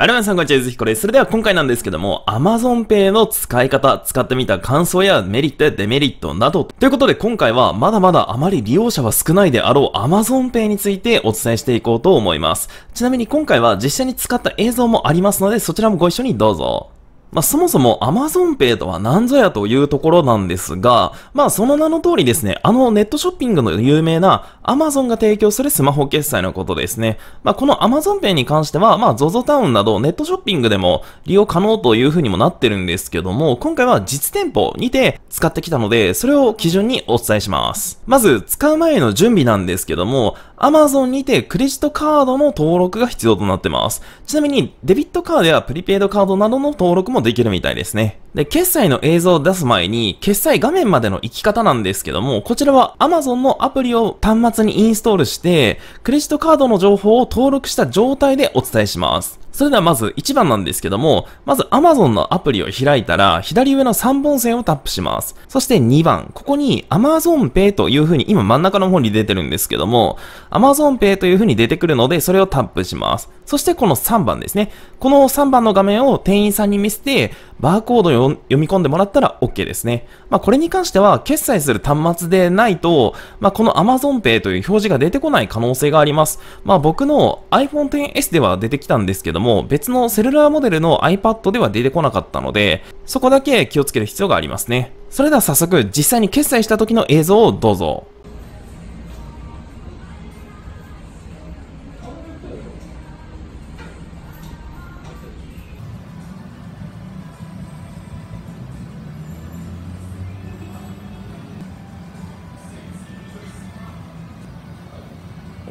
ありがとうございまこんにちは、ゆずひこです。それでは今回なんですけども、AmazonPay の使い方、使ってみた感想やメリットやデメリットなど、ということで今回はまだまだあまり利用者は少ないであろう AmazonPay についてお伝えしていこうと思います。ちなみに今回は実際に使った映像もありますので、そちらもご一緒にどうぞ。まあ、そもそも AmazonPay とは何ぞやというところなんですが、まあ、その名の通りですね、あのネットショッピングの有名な Amazon が提供するスマホ決済のことですね。まあ、この AmazonPay に関しては、まあ、ZOZOTOWN などネットショッピングでも利用可能というふうにもなってるんですけども、今回は実店舗にて使ってきたので、それを基準にお伝えします。まず、使う前の準備なんですけども、Amazon にてクレジットカードの登録が必要となってます。ちなみに、デビットカードやプリペイドカードなどの登録もできるみたいですね。で、決済の映像を出す前に、決済画面までの行き方なんですけども、こちらは Amazon のアプリを端末にインストールして、クレジットカードの情報を登録した状態でお伝えします。それではまず1番なんですけども、まず Amazon のアプリを開いたら、左上の3本線をタップします。そして2番、ここに Amazon Pay という風に、今真ん中の方に出てるんですけども、Amazon Pay という風に出てくるので、それをタップします。そしてこの3番ですね。この3番の画面を店員さんに見せて、バーコードを読み込んでもらったら OK ですね。まあこれに関しては、決済する端末でないと、まあこの Amazon Pay という表示が出てこない可能性があります。まあ僕の iPhone XS では出てきたんですけどども、別のセルラーモデルの iPad では出てこなかったので、そこだけ気をつける必要がありますね。それでは早速、実際に決済した時の映像をどうぞ。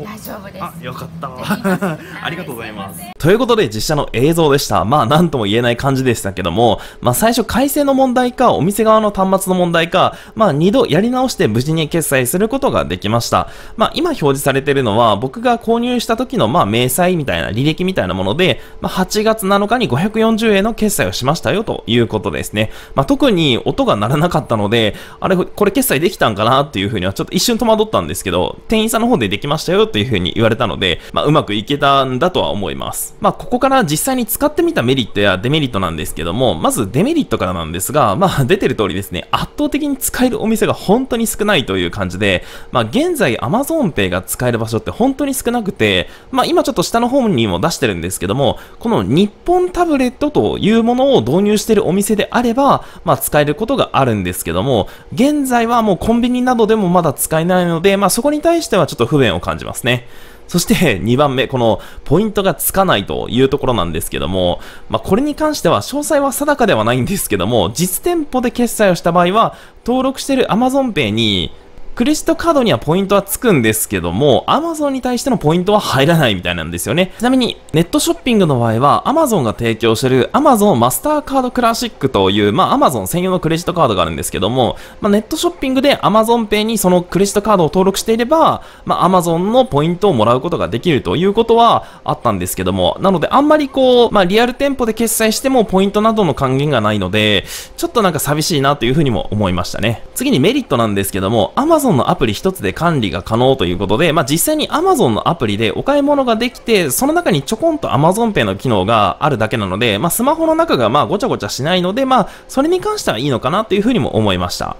大丈夫ですあよかった ありがとうございますということで実写の映像でしたまあなんとも言えない感じでしたけどもまあ最初改正の問題かお店側の端末の問題かまあ2度やり直して無事に決済することができましたまあ今表示されてるのは僕が購入した時のまあ明細みたいな履歴みたいなものでまあ8月7日に540円の決済をしましたよということですねまあ特に音が鳴らなかったのであれこれ決済できたんかなっていうふうにはちょっと一瞬戸惑ったんですけど店員さんの方でできましたよっていうふうに言われたので、まあ、うまくいけたんだとは思います。まあ、ここから実際に使ってみたメリットやデメリットなんですけども、まずデメリットからなんですが、まあ、出てる通りですね、圧倒的に使えるお店が本当に少ないという感じで、まあ、現在 AmazonPay が使える場所って本当に少なくて、まあ、今ちょっと下の方にも出してるんですけども、この日本タブレットというものを導入してるお店であれば、まあ、使えることがあるんですけども、現在はもうコンビニなどでもまだ使えないので、まあ、そこに対してはちょっと不便を感じます。ますね。そして2 番目、このポイントがつかないというところなんですけども、まあ、これに関しては詳細は定かではないんですけども、実店舗で決済をした場合は、登録している AmazonPay にクレジットカードにはポイントはつくんですけども、Amazon に対してのポイントは入らないみたいなんですよね。ちなみに、ネットショッピングの場合は、Amazon が提供してる Amazon マスターカードクラシックという、まあ Amazon 専用のクレジットカードがあるんですけども、まあ、ネットショッピングで Amazon Pay にそのクレジットカードを登録していれば、まあ Amazon のポイントをもらうことができるということはあったんですけども、なのであんまりこう、まあリアル店舗で決済してもポイントなどの還元がないので、ちょっとなんか寂しいなというふうにも思いましたね。次にメリットなんですけども、Amazon Amazon のアプリ一つで管理が可能ということで、まあ、実際に Amazon のアプリでお買い物ができて、その中にちょこんと Amazon Pay の機能があるだけなので、まあ、スマホの中がまあごちゃごちゃしないので、まあ、それに関してはいいのかなというふうにも思いました。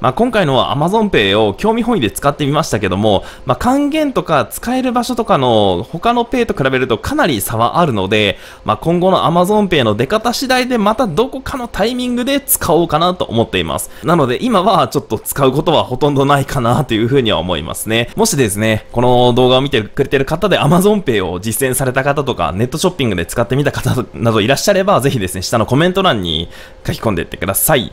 まあ、今回の AmazonPay を興味本位で使ってみましたけども、まあ、還元とか使える場所とかの他の Pay と比べるとかなり差はあるので、まあ、今後の AmazonPay の出方次第でまたどこかのタイミングで使おうかなと思っています。なので今はちょっと使うことはほとんどないかなというふうには思いますね。もしですね、この動画を見てくれてる方で AmazonPay を実践された方とかネットショッピングで使ってみた方などいらっしゃればぜひですね、下のコメント欄に書き込んでいってください。